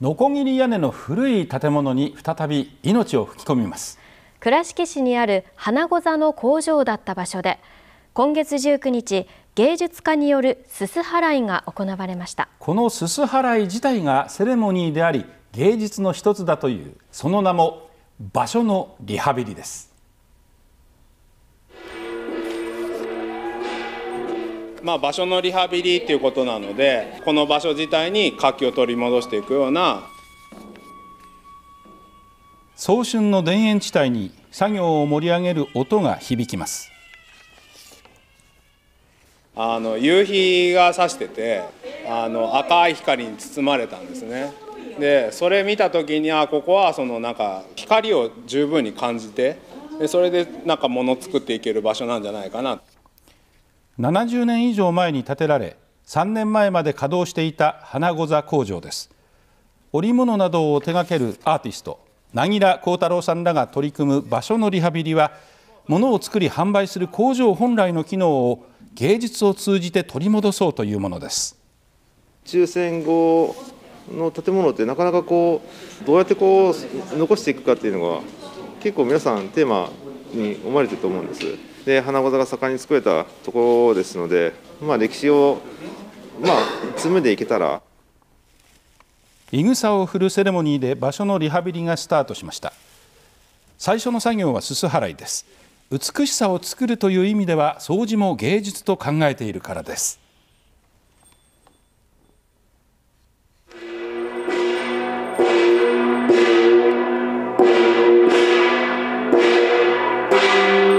のこぎり屋根の古い建物に再び命を吹き込みます倉敷市にある花ご座の工場だった場所で今月19日芸術家によるすす払いが行われましたこのすす払い自体がセレモニーであり芸術の一つだというその名も場所のリハビリですまあ、場所のリハビリっていうことなのでこの場所自体に活気を取り戻していくような早春の田園地帯に作業を盛り上げる音が響きますあの夕日がさしててあの赤い光に包まれたんですねでそれ見た時にあここはそのなんか光を十分に感じてでそれでなんか物作っていける場所なんじゃないかな。70年以上前に建てられ3年前まで稼働していた花御座工場です織物などを手掛けるアーティストなぎら幸太郎さんらが取り組む場所のリハビリは物を作り販売する工場本来の機能を芸術を通じて取り戻そうというものです中戦後の建物ってなかなかこうどうやってこう残していくかっていうのが結構皆さんテーマに思われてると思うんです。で花ござが盛んに作れたところですので、まあ、歴史を、まあ、紡いでいけたら。いぐさを振るセレモニーで場所のリハビリがスタートしました最初の作業はすす払いです美しさを作るという意味では掃除も芸術と考えているからです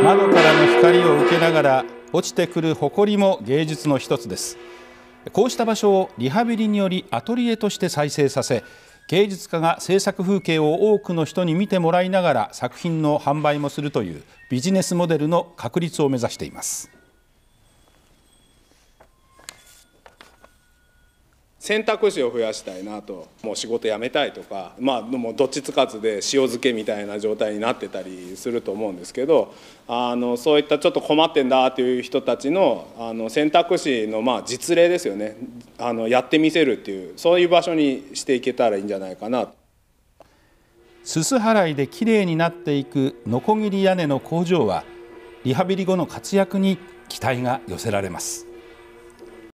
窓からの光を受けながら落ちてくる埃も芸術の一つですこうした場所をリハビリによりアトリエとして再生させ芸術家が制作風景を多くの人に見てもらいながら作品の販売もするというビジネスモデルの確立を目指しています選択肢を増やしたいなともう仕事辞めたいとか、まあ、もうどっちつかずで塩漬けみたいな状態になってたりすると思うんですけどあのそういったちょっと困ってんだという人たちのあの選択肢のまあ実例ですよねあのやってみせるっていうそういう場所にしていけたらいいんじゃないかなすす払いできれいになっていくのこぎり屋根の工場はリハビリ後の活躍に期待が寄せられます。